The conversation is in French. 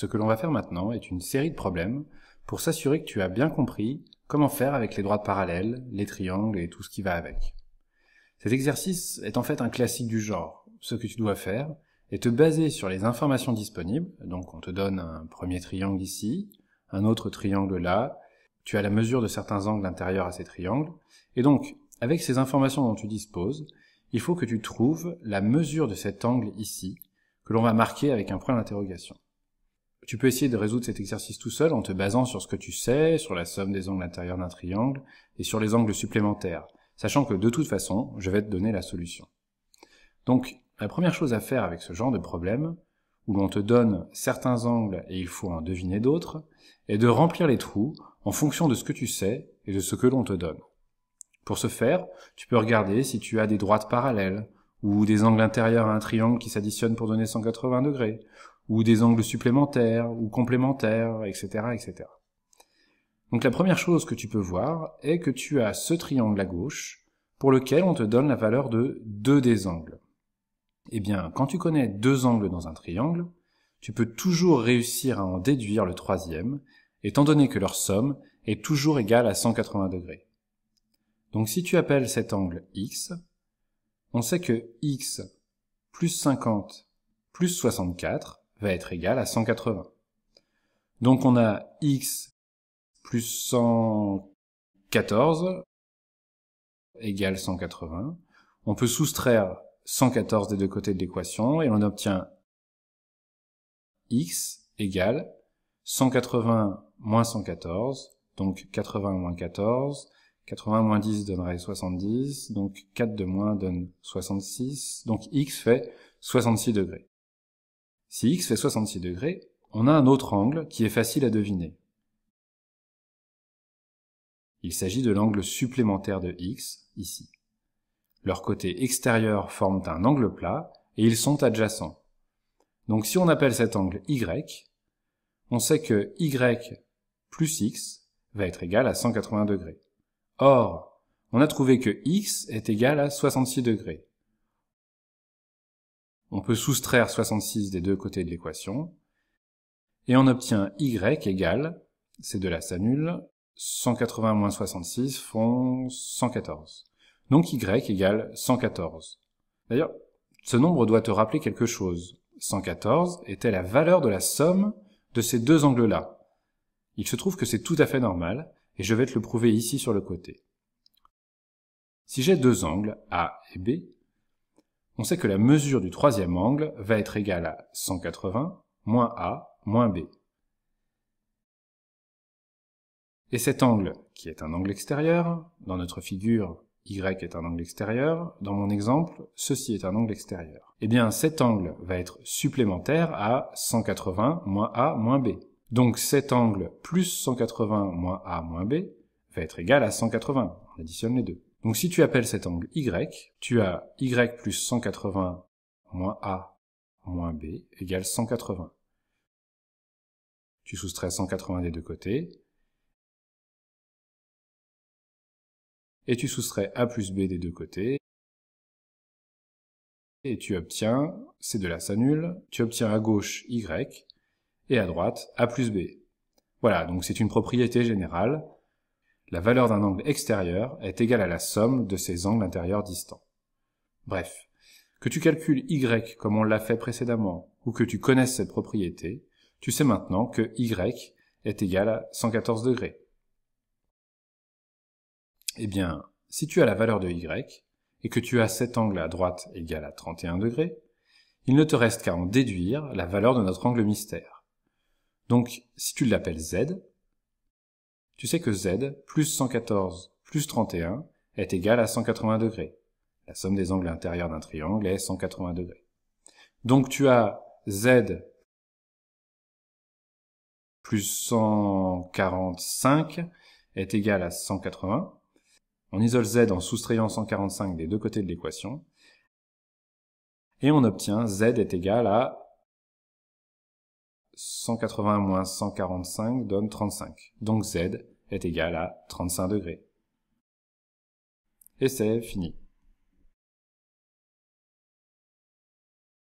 Ce que l'on va faire maintenant est une série de problèmes pour s'assurer que tu as bien compris comment faire avec les droites parallèles, les triangles et tout ce qui va avec. Cet exercice est en fait un classique du genre. Ce que tu dois faire est te baser sur les informations disponibles, donc on te donne un premier triangle ici, un autre triangle là, tu as la mesure de certains angles intérieurs à ces triangles, et donc avec ces informations dont tu disposes, il faut que tu trouves la mesure de cet angle ici, que l'on va marquer avec un point d'interrogation tu peux essayer de résoudre cet exercice tout seul en te basant sur ce que tu sais, sur la somme des angles intérieurs d'un triangle et sur les angles supplémentaires, sachant que de toute façon, je vais te donner la solution. Donc, la première chose à faire avec ce genre de problème, où l'on te donne certains angles et il faut en deviner d'autres, est de remplir les trous en fonction de ce que tu sais et de ce que l'on te donne. Pour ce faire, tu peux regarder si tu as des droites parallèles, ou des angles intérieurs à un triangle qui s'additionnent pour donner 180 degrés, ou des angles supplémentaires ou complémentaires, etc., etc. Donc la première chose que tu peux voir est que tu as ce triangle à gauche pour lequel on te donne la valeur de 2 des angles. Eh bien, quand tu connais deux angles dans un triangle, tu peux toujours réussir à en déduire le troisième, étant donné que leur somme est toujours égale à 180 degrés. Donc si tu appelles cet angle x, on sait que x plus 50 plus 64 va être égal à 180. Donc on a x plus 114 égale 180. On peut soustraire 114 des deux côtés de l'équation et on obtient x égale 180 moins 114, donc 80 moins 14, 80 moins 10 donnerait 70, donc 4 de moins donne 66, donc x fait 66 degrés. Si x fait 66 degrés, on a un autre angle qui est facile à deviner. Il s'agit de l'angle supplémentaire de x, ici. Leurs côtés extérieurs forment un angle plat, et ils sont adjacents. Donc si on appelle cet angle y, on sait que y plus x va être égal à 180 degrés. Or, on a trouvé que x est égal à 66 degrés. On peut soustraire 66 des deux côtés de l'équation, et on obtient y égale, ces deux-là s'annulent, 180 moins 66 font 114. Donc y égale 114. D'ailleurs, ce nombre doit te rappeler quelque chose. 114 était la valeur de la somme de ces deux angles-là. Il se trouve que c'est tout à fait normal, et je vais te le prouver ici sur le côté. Si j'ai deux angles, A et B, on sait que la mesure du troisième angle va être égale à 180 moins A moins B. Et cet angle, qui est un angle extérieur, dans notre figure, Y est un angle extérieur, dans mon exemple, ceci est un angle extérieur. Eh bien, cet angle va être supplémentaire à 180 moins A moins B. Donc cet angle plus 180 moins A moins B va être égal à 180. On additionne les deux. Donc si tu appelles cet angle Y, tu as Y plus 180 moins A moins B égale 180. Tu soustrais 180 des deux côtés. Et tu soustrais A plus B des deux côtés. Et tu obtiens, ces deux-là s'annulent, tu obtiens à gauche Y et à droite A plus B. Voilà, donc c'est une propriété générale. La valeur d'un angle extérieur est égale à la somme de ses angles intérieurs distants. Bref, que tu calcules y comme on l'a fait précédemment, ou que tu connaisses cette propriété, tu sais maintenant que y est égal à 114 degrés. Eh bien, si tu as la valeur de y, et que tu as cet angle à droite égal à 31 degrés, il ne te reste qu'à en déduire la valeur de notre angle mystère. Donc, si tu l'appelles z, tu sais que z plus 114 plus 31 est égal à 180 degrés. La somme des angles intérieurs d'un triangle est 180 degrés. Donc tu as z plus 145 est égal à 180. On isole z en soustrayant 145 des deux côtés de l'équation. Et on obtient z est égal à 180 moins 145 donne 35. Donc Z est égal à 35 degrés. Et c'est fini.